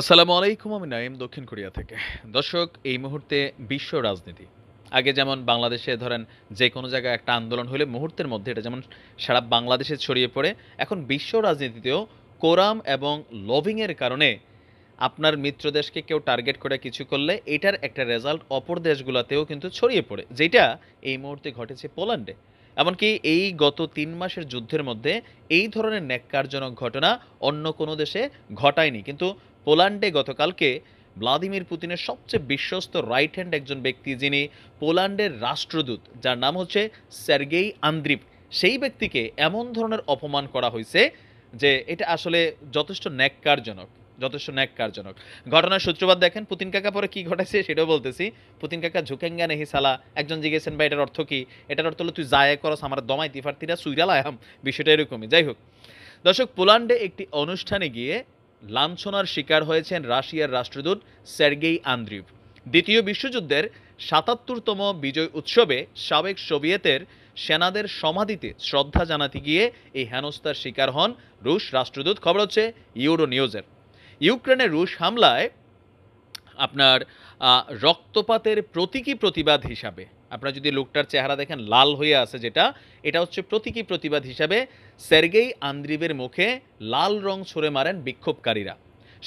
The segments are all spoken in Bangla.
আসসালামু আলাইকুম আমি নাইম দক্ষিণ কোরিয়া থেকে দর্শক এই মুহূর্তে বিশ্ব রাজনীতি আগে যেমন বাংলাদেশে ধরেন যে কোনো জায়গায় একটা আন্দোলন হলে মুহূর্তের মধ্যে এটা যেমন সারা বাংলাদেশে ছড়িয়ে পড়ে এখন বিশ্ব রাজনীতিতেও কোরাম এবং লভিংয়ের কারণে আপনার মিত্র দেশকে কেউ টার্গেট করে কিছু করলে এটার একটা রেজাল্ট অপর দেশগুলোতেও কিন্তু ছড়িয়ে পড়ে যেটা এই মুহূর্তে ঘটেছে পোল্যান্ডে এমনকি এই গত তিন মাসের যুদ্ধের মধ্যে এই ধরনের ন্যাক্কারজনক ঘটনা অন্য কোনো দেশে ঘটায়নি কিন্তু পোল্যান্ডে গতকালকে ভ্লাদিমির পুতিনের সবচেয়ে বিশ্বস্ত রাইট হ্যান্ড একজন ব্যক্তি যিনি পোল্যান্ডের রাষ্ট্রদূত যার নাম হচ্ছে স্যারগেই আন্দ্রিপ সেই ব্যক্তিকে এমন ধরনের অপমান করা হয়েছে যে এটা আসলে যথেষ্ট ন্যাক্কারজনক যথেষ্ট ন্যাক্কারজনক ঘটনার সূত্রপাত দেখেন পুতিন কাকা পরে কি ঘটেছে সেটাও বলতেছি পুতিন কাকা ঝুকেঙ্গা নেহি সালা একজন জিজ্ঞেসেন বা এটার অর্থ কি এটার অর্থ হলো তুই যায় করস আমার দমাই তিফার তিরা সুইরাল আয়াম বিষয়টা এরকমই যাই হোক দর্শক পোল্যান্ডে একটি অনুষ্ঠানে গিয়ে লাঞ্ছনার শিকার হয়েছেন রাশিয়ার রাষ্ট্রদূত সের্গেই আন্দ্রিভ দ্বিতীয় বিশ্বযুদ্ধের সাতাত্তরতম বিজয় উৎসবে সাবেক সোভিয়েতের সেনাদের সমাধিতে শ্রদ্ধা জানাতে গিয়ে এই হেনস্থার শিকার হন রুশ রাষ্ট্রদূত খবর হচ্ছে ইউরো নিউজের ইউক্রেনে রুশ হামলায় আপনার রক্তপাতের প্রতীকী প্রতিবাদ হিসাবে আপনারা যদি লোকটার চেহারা দেখেন লাল হয়ে আছে যেটা এটা হচ্ছে প্রতীকী প্রতিবাদ হিসাবে সের্গেই আন্দ্রিবের মুখে লাল রং ছড়ে মারেন বিক্ষোভকারীরা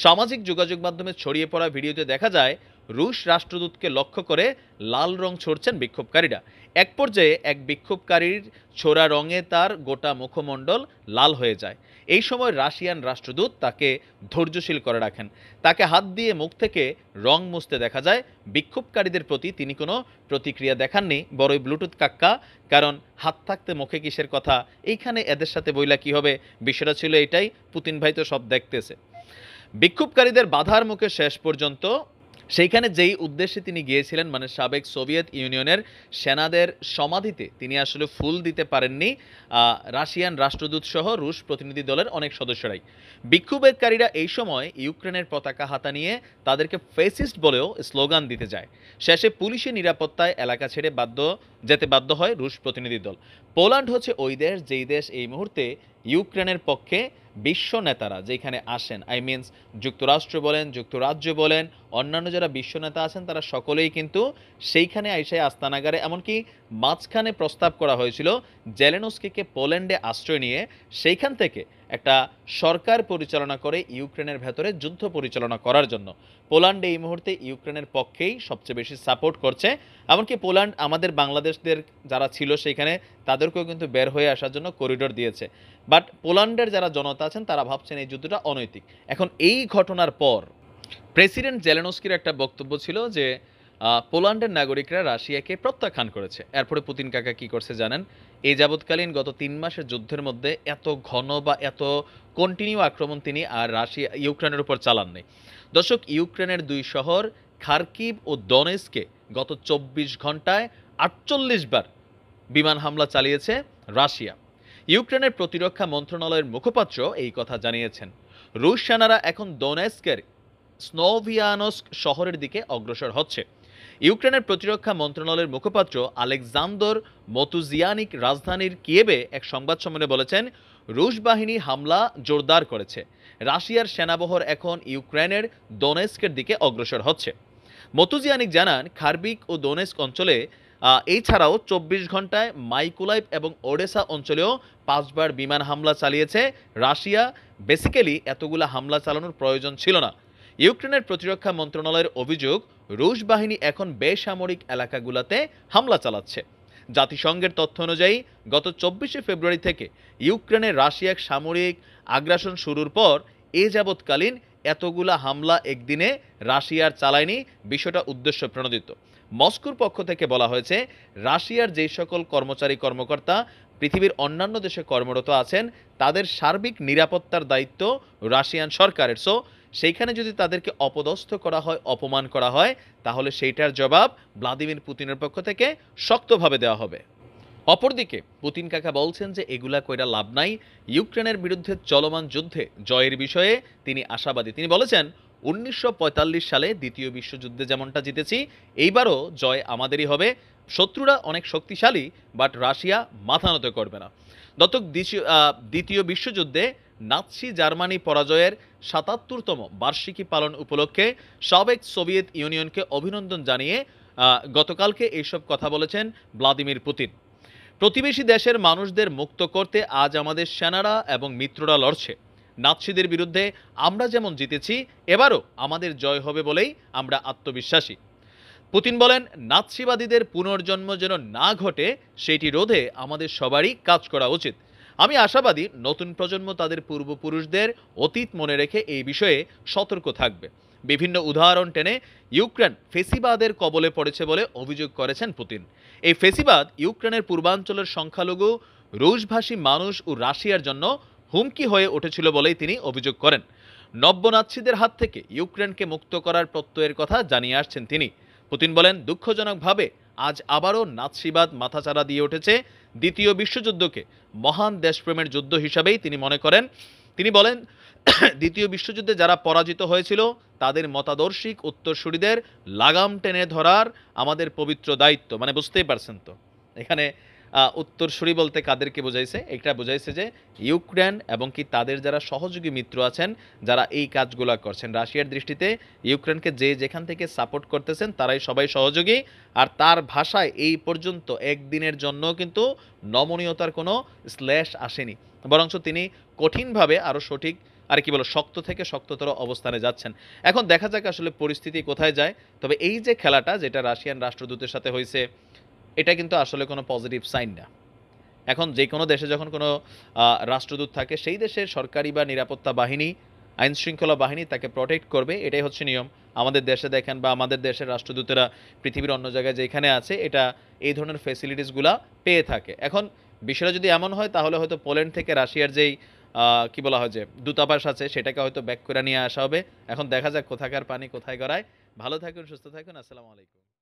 সামাজিক যোগাযোগ মাধ্যমে ছড়িয়ে পড়া ভিডিওতে দেখা যায় রুশ রাষ্ট্রদূতকে লক্ষ্য করে লাল রং ছড়ছেন বিক্ষোভকারীরা এক পর্যায়ে এক বিক্ষোভকারীর ছোড়া রঙে তার গোটা মুখমণ্ডল লাল হয়ে যায় এই সময় রাশিয়ান রাষ্ট্রদূত তাকে ধৈর্যশীল করে রাখেন তাকে হাত দিয়ে মুখ থেকে রং মুছতে দেখা যায় বিক্ষোভকারীদের প্রতি তিনি কোনো প্রতিক্রিয়া দেখাননি বড়ই ব্লুটুথ কাক্কা কারণ হাত থাকতে মুখে কিসের কথা এইখানে এদের সাথে বইলা কি হবে বিষয়টা ছিল এটাই পুতিন ভাই তো সব দেখতেছে বিক্ষোভকারীদের বাধার মুখে শেষ পর্যন্ত সেইখানে যেই উদ্দেশ্যে তিনি গিয়েছিলেন মানে সাবেক সোভিয়েত ইউনিয়নের সেনাদের সমাধিতে তিনি আসলে ফুল দিতে পারেননি রাশিয়ান রাষ্ট্রদূত সহ রুশ প্রতিনিধি দলের অনেক সদস্যরাই বিক্ষোভেদকারীরা এই সময় ইউক্রেনের পতাকা হাতা নিয়ে তাদেরকে ফেসিস্ট বলেও স্লোগান দিতে যায় শেষে পুলিশের নিরাপত্তায় এলাকা ছেড়ে বাধ্য যেতে বাধ্য হয় রুশ প্রতিনিধি দল পোল্যান্ড হচ্ছে ওই দেশ যেই দেশ এই মুহূর্তে ইউক্রেনের পক্ষে বিশ্ব নেতারা যেখানে আসেন আই মিনস যুক্তরাষ্ট্র বলেন যুক্তরাজ্য বলেন অন্যান্য যারা বিশ্ব নেতা আছেন তারা সকলেই কিন্তু সেইখানে আইসাই আস্তানাগারে এমনকি মাঝখানে প্রস্তাব করা হয়েছিল জেলেনস্কিকে পোল্যান্ডে আশ্রয় নিয়ে সেইখান থেকে একটা সরকার পরিচালনা করে ইউক্রেনের ভেতরে যুদ্ধ পরিচালনা করার জন্য পোল্যান্ড এই মুহূর্তে ইউক্রেনের পক্ষেই সবচেয়ে বেশি সাপোর্ট করছে এমনকি পোল্যান্ড আমাদের বাংলাদেশদের যারা ছিল সেখানে তাদেরকেও কিন্তু বের হয়ে আসার জন্য করিডোর দিয়েছে বাট পোল্যান্ডের যারা জনতা আছেন তারা ভাবছেন এই যুদ্ধটা অনৈতিক এখন এই ঘটনার পর প্রেসিডেন্ট জেলেনস্কির একটা বক্তব্য ছিল যে পোল্যান্ডের নাগরিকরা রাশিয়াকে প্রত্যাখ্যান করেছে এরপরে পুতিন কাকা কি করছে জানেন এই যাবৎকালীন গত তিন মাসের যুদ্ধের মধ্যে এত ঘন বা এত কন্টিনিউ আক্রমণ তিনি আর রাশিয়া ইউক্রেনের উপর চালাননি দর্শক ইউক্রেনের দুই শহর খার্কিভ ও দনেসকে গত চব্বিশ ঘন্টায় আটচল্লিশ বার বিমান হামলা চালিয়েছে রাশিয়া ইউক্রেনের প্রতিরক্ষা মন্ত্রণালয়ের মুখপাত্র এই কথা জানিয়েছেন রুশ সেনারা এখন দোনেস্কের স্নোভিয়ানস্ক শহরের দিকে অগ্রসর হচ্ছে ইউক্রেনের প্রতিরক্ষা মন্ত্রণালয়ের মুখপাত্র আলেকজান্দর মতুজিয়ানিক রাজধানীর কিয়েবে এক সংবাদ সম্মেলনে বলেছেন রুশ বাহিনী হামলা জোরদার করেছে রাশিয়ার সেনাবহর এখন ইউক্রেনের দোনেস্কের দিকে অগ্রসর হচ্ছে মতুজিয়ানিক জানান খার্বিক ও দোনেস্ক অঞ্চলে এছাড়াও চব্বিশ ঘন্টায় মাইকুলাইভ এবং ওডেসা অঞ্চলেও পাঁচবার বিমান হামলা চালিয়েছে রাশিয়া বেসিক্যালি এতগুলো হামলা চালানোর প্রয়োজন ছিল না ইউক্রেনের প্রতিরক্ষা মন্ত্রণালয়ের অভিযোগ রুশ বাহিনী এখন বেসামরিক এলাকাগুলোতে হামলা চালাচ্ছে জাতিসংঘের তথ্য অনুযায়ী গত চব্বিশে ফেব্রুয়ারি থেকে ইউক্রেনে রাশিয়ার সামরিক আগ্রাসন শুরুর পর এ যাবৎকালীন এতগুলা হামলা একদিনে রাশিয়ার চালায়নি বিষয়টা উদ্দেশ্য প্রণোদিত মস্কোর পক্ষ থেকে বলা হয়েছে রাশিয়ার যে সকল কর্মচারী কর্মকর্তা পৃথিবীর অন্যান্য দেশে কর্মরত আছেন তাদের সার্বিক নিরাপত্তার দায়িত্ব রাশিয়ান সরকারের সো সেইখানে যদি তাদেরকে অপদস্থ করা হয় অপমান করা হয় তাহলে সেইটার জবাব ভ্লাদিমির পুতিনের পক্ষ থেকে শক্তভাবে দেওয়া হবে অপরদিকে পুতিন কাকা বলছেন যে এগুলা কইরা লাভ নাই ইউক্রেনের বিরুদ্ধে চলমান যুদ্ধে জয়ের বিষয়ে তিনি আশাবাদী তিনি বলেছেন উনিশশো সালে দ্বিতীয় বিশ্বযুদ্ধে যেমনটা জিতেছি এইবারও জয় আমাদেরই হবে শত্রুরা অনেক শক্তিশালী বাট রাশিয়া মাথা নত করবে না দত্তক দ্বিতীয় বিশ্বযুদ্ধে নাৎসি জার্মানি পরাজয়ের সাতাত্তরতম বার্ষিকী পালন উপলক্ষে সাবেক সোভিয়েত ইউনিয়নকে অভিনন্দন জানিয়ে গতকালকে এইসব কথা বলেছেন ভ্লাদিমির পুতিন প্রতিবেশী দেশের মানুষদের মুক্ত করতে আজ আমাদের সেনারা এবং মিত্ররা লড়ছে নাৎসিদের বিরুদ্ধে আমরা যেমন জিতেছি এবারও আমাদের জয় হবে বলেই আমরা আত্মবিশ্বাসী পুতিন বলেন নাৎসিবাদীদের পুনর্জন্ম যেন না ঘটে সেটি রোধে আমাদের সবারই কাজ করা উচিত আমি আশাবাদী নতুন প্রজন্ম তাদের পূর্বপুরুষদের অতীত মনে রেখে এই বিষয়ে সতর্ক থাকবে বিভিন্ন উদাহরণ টেনে ইউক্রেন ফেসিবাদের কবলে পড়েছে বলে অভিযোগ করেছেন পুতিন এই ফেসিবাদ ইউক্রেনের পূর্বাঞ্চলের সংখ্যালঘু রুশভাষী মানুষ ও রাশিয়ার জন্য হুমকি হয়ে উঠেছিল বলেই তিনি অভিযোগ করেন নব্যনাচ্ছিদের হাত থেকে ইউক্রেনকে মুক্ত করার প্রত্যয়ের কথা জানিয়ে আসছেন তিনি পুতিন বলেন দুঃখজনকভাবে আজ আবারও নাৎসিবাদ মাথাচাড়া দিয়ে উঠেছে দ্বিতীয় বিশ্বযুদ্ধকে মহান দেশপ্রেমের যুদ্ধ হিসাবেই তিনি মনে করেন তিনি বলেন দ্বিতীয় বিশ্বযুদ্ধে যারা পরাজিত হয়েছিল তাদের মতাদর্শিক উত্তরসূরিদের লাগাম টেনে ধরার আমাদের পবিত্র দায়িত্ব মানে বুঝতেই পারছেন তো এখানে উত্তরসূরি বলতে কাদেরকে বোঝাইছে এটা বোঝাইছে যে ইউক্রেন এবং কি তাদের যারা সহযোগী মিত্র আছেন যারা এই কাজগুলা করছেন রাশিয়ার দৃষ্টিতে ইউক্রেনকে যে যেখান থেকে সাপোর্ট করতেছেন তারাই সবাই সহযোগী আর তার ভাষায় এই পর্যন্ত একদিনের জন্য কিন্তু নমনীয়তার কোনো স্ল্যাশ আসেনি বরঞ্চ তিনি কঠিনভাবে আরও সঠিক আর কি বলো শক্ত থেকে শক্ততর অবস্থানে যাচ্ছেন এখন দেখা যাক আসলে পরিস্থিতি কোথায় যায় তবে এই যে খেলাটা যেটা রাশিয়ান রাষ্ট্রদূতের সাথে হয়েছে এটা কিন্তু আসলে কোনো পজিটিভ সাইন না এখন যে কোনো দেশে যখন কোনো রাষ্ট্রদূত থাকে সেই দেশের সরকারি বা নিরাপত্তা বাহিনী আইন শৃঙ্খলা বাহিনী তাকে প্রোটেক্ট করবে এটাই হচ্ছে নিয়ম আমাদের দেশে দেখেন বা আমাদের দেশের রাষ্ট্রদূতেরা পৃথিবীর অন্য জায়গায় যেখানে আছে এটা এই ধরনের ফেসিলিটিসগুলা পেয়ে থাকে এখন বিষয়টা যদি এমন হয় তাহলে হয়তো পোল্যান্ড থেকে রাশিয়ার যেই কি বলা হয় যে দূতাবাস আছে সেটাকে হয়তো ব্যাক করে নিয়ে আসা হবে এখন দেখা যাক কোথাকার পানি কোথায় গড়ায় ভালো থাকুন সুস্থ থাকুন আসসালামু আলাইকুম